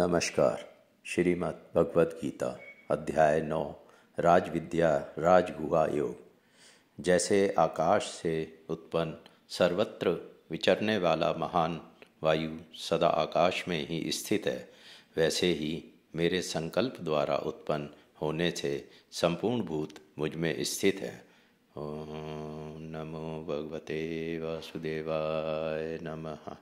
नमस्कार श्रीमद् भगवद गीता अध्याय नौ राज विद्या राजगुहा योग जैसे आकाश से उत्पन्न सर्वत्र विचरने वाला महान वायु सदा आकाश में ही स्थित है वैसे ही मेरे संकल्प द्वारा उत्पन्न होने से संपूर्ण भूत मुझ में स्थित है ओ नमो भगवते वासुदेवाय नमः